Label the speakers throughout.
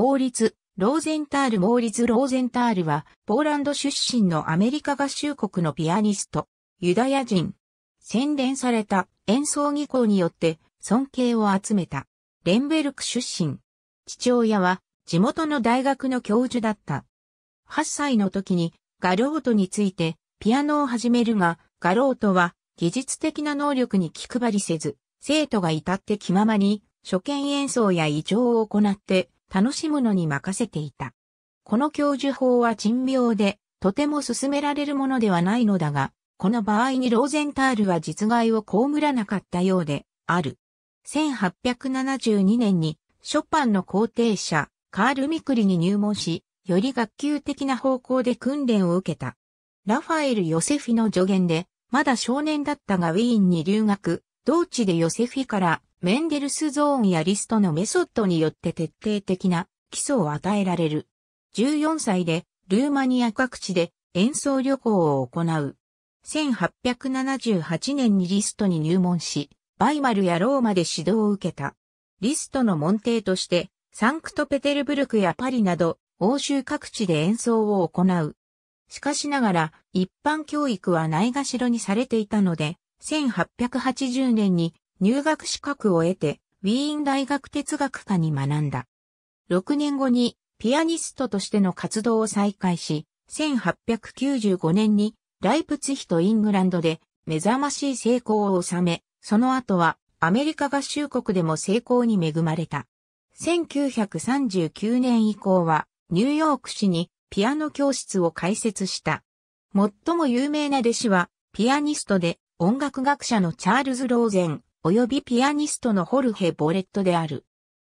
Speaker 1: モーリツ・ローゼンタール・モーリツ・ローゼンタールは、ポーランド出身のアメリカ合衆国のピアニスト、ユダヤ人。洗練された演奏技巧によって尊敬を集めた。レンベルク出身。父親は地元の大学の教授だった。8歳の時にガロートについてピアノを始めるが、ガロートは技術的な能力に気配りせず、生徒が至って気ままに初見演奏や異常を行って楽しむのに任せていた。この教授法は珍妙で、とても勧められるものではないのだが、この場合にローゼンタールは実害をこむらなかったようで、ある。1872年に、ショパンの皇帝者、カール・ミクリに入門し、より学級的な方向で訓練を受けた。ラファエル・ヨセフィの助言で、まだ少年だったがウィーンに留学、同地でヨセフィからメンデルスゾーンやリストのメソッドによって徹底的な基礎を与えられる。14歳でルーマニア各地で演奏旅行を行う。1878年にリストに入門し、バイマルやローマで指導を受けた。リストの門弟として、サンクトペテルブルクやパリなど、欧州各地で演奏を行う。しかしながら、一般教育はないがしろにされていたので、1880年に入学資格を得て、ウィーン大学哲学科に学んだ。6年後にピアニストとしての活動を再開し、1895年にライプツヒとイングランドで目覚ましい成功を収め、その後はアメリカ合衆国でも成功に恵まれた。1939年以降はニューヨーク市にピアノ教室を開設した。最も有名な弟子はピアニストで音楽学者のチャールズ・ローゼン、及びピアニストのホルヘ・ボレットである。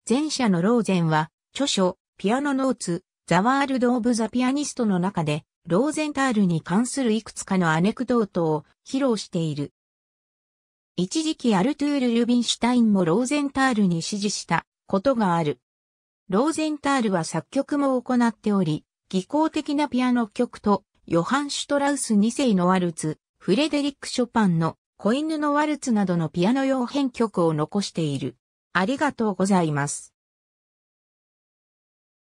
Speaker 1: 前者のローゼンは、著書、ピアノノーツ、ザワールド・オブ・ザ・ピアニストの中で、ローゼンタールに関するいくつかのアネクドートを披露している。一時期アルトゥール・ルビンシュタインもローゼンタールに支持したことがある。ローゼンタールは作曲も行っており、技巧的なピアノ曲と、ヨハン・シュトラウス2世のワルツ、フレデリック・ショパンの子犬のワルツなどのピアノ用編曲を残している。ありがとうございます。